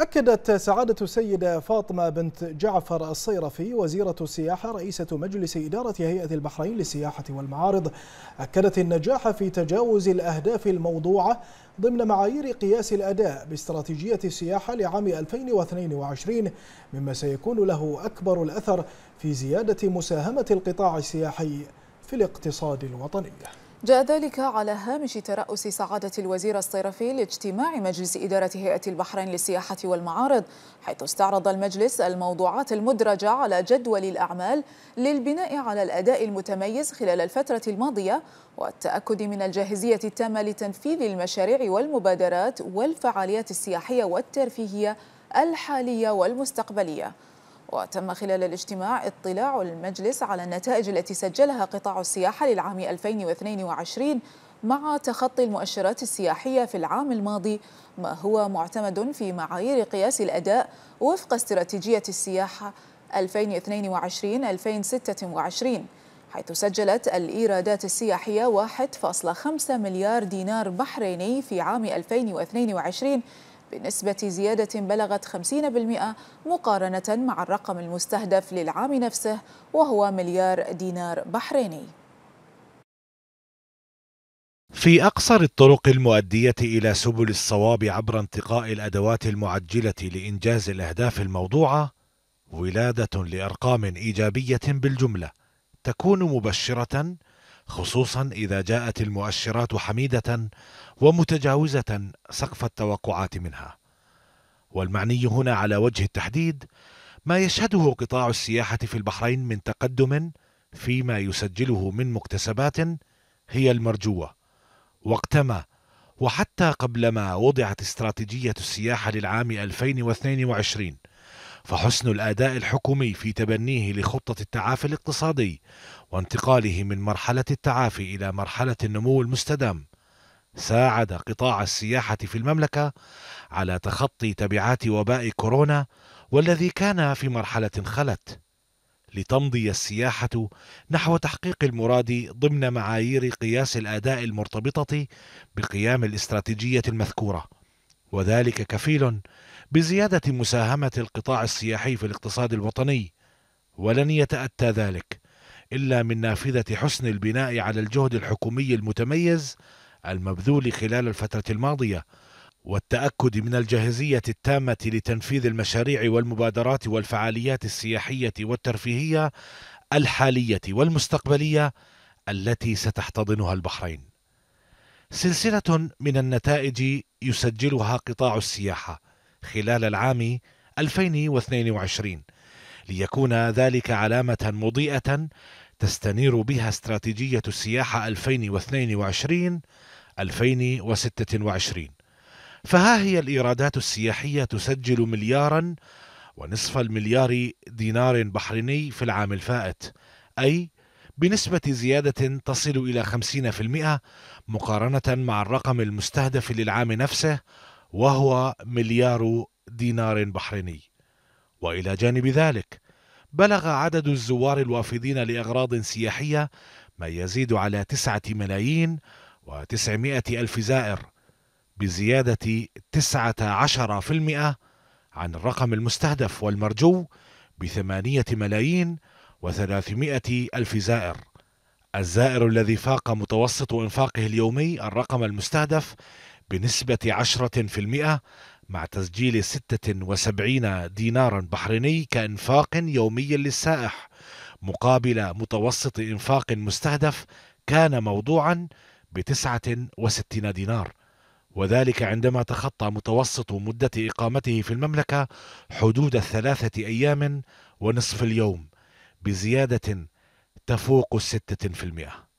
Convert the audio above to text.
أكدت سعادة السيدة فاطمة بنت جعفر الصيرفي وزيرة السياحة رئيسة مجلس إدارة هيئة البحرين للسياحة والمعارض أكدت النجاح في تجاوز الأهداف الموضوعة ضمن معايير قياس الأداء باستراتيجية السياحة لعام 2022 مما سيكون له أكبر الأثر في زيادة مساهمة القطاع السياحي في الاقتصاد الوطني جاء ذلك على هامش ترأس سعادة الوزير الصرفي لاجتماع مجلس إدارة هيئة البحرين للسياحة والمعارض حيث استعرض المجلس الموضوعات المدرجة على جدول الأعمال للبناء على الأداء المتميز خلال الفترة الماضية والتأكد من الجاهزية التامة لتنفيذ المشاريع والمبادرات والفعاليات السياحية والترفيهية الحالية والمستقبلية وتم خلال الاجتماع اطلاع المجلس على النتائج التي سجلها قطاع السياحة للعام 2022 مع تخطي المؤشرات السياحية في العام الماضي ما هو معتمد في معايير قياس الأداء وفق استراتيجية السياحة 2022-2026 حيث سجلت الإيرادات السياحية 1.5 مليار دينار بحريني في عام 2022 بنسبة زيادة بلغت 50% مقارنة مع الرقم المستهدف للعام نفسه وهو مليار دينار بحريني في أقصر الطرق المؤدية إلى سبل الصواب عبر انتقاء الأدوات المعجلة لإنجاز الأهداف الموضوعة ولادة لأرقام إيجابية بالجملة تكون مبشرة خصوصا إذا جاءت المؤشرات حميدة ومتجاوزة سقف التوقعات منها والمعني هنا على وجه التحديد ما يشهده قطاع السياحة في البحرين من تقدم فيما يسجله من مكتسبات هي المرجوة وقتما وحتى قبل ما وضعت استراتيجية السياحة للعام 2022 فحسن الاداء الحكومي في تبنيه لخطه التعافي الاقتصادي وانتقاله من مرحله التعافي الى مرحله النمو المستدام ساعد قطاع السياحه في المملكه على تخطي تبعات وباء كورونا والذي كان في مرحله خلت لتمضي السياحة نحو تحقيق المراد ضمن معايير قياس الأداء المرتبطة بقيام الاستراتيجية المذكورة وذلك كفيل بزيادة مساهمة القطاع السياحي في الاقتصاد الوطني ولن يتأتى ذلك إلا من نافذة حسن البناء على الجهد الحكومي المتميز المبذول خلال الفترة الماضية والتأكد من الجاهزية التامة لتنفيذ المشاريع والمبادرات والفعاليات السياحية والترفيهية الحالية والمستقبلية التي ستحتضنها البحرين سلسلة من النتائج يسجلها قطاع السياحة خلال العام 2022 ليكون ذلك علامة مضيئة تستنير بها استراتيجية السياحة 2022 2026 فها هي الإيرادات السياحية تسجل مليارا ونصف المليار دينار بحريني في العام الفائت أي بنسبة زيادة تصل إلى 50% مقارنة مع الرقم المستهدف للعام نفسه وهو مليار دينار بحريني. وإلى جانب ذلك، بلغ عدد الزوار الوافدين لأغراض سياحية ما يزيد على 9 ملايين و900 ألف زائر بزيادة 19% عن الرقم المستهدف والمرجو بثمانية ملايين وثلاثمائة ألف زائر الزائر الذي فاق متوسط إنفاقه اليومي الرقم المستهدف بنسبة عشرة في المئة مع تسجيل 76 دينارا بحريني كإنفاق يومي للسائح مقابل متوسط إنفاق مستهدف كان موضوعا بتسعة وستين دينار وذلك عندما تخطى متوسط مدة إقامته في المملكة حدود الثلاثة أيام ونصف اليوم بزيادة تفوق الستة في المئة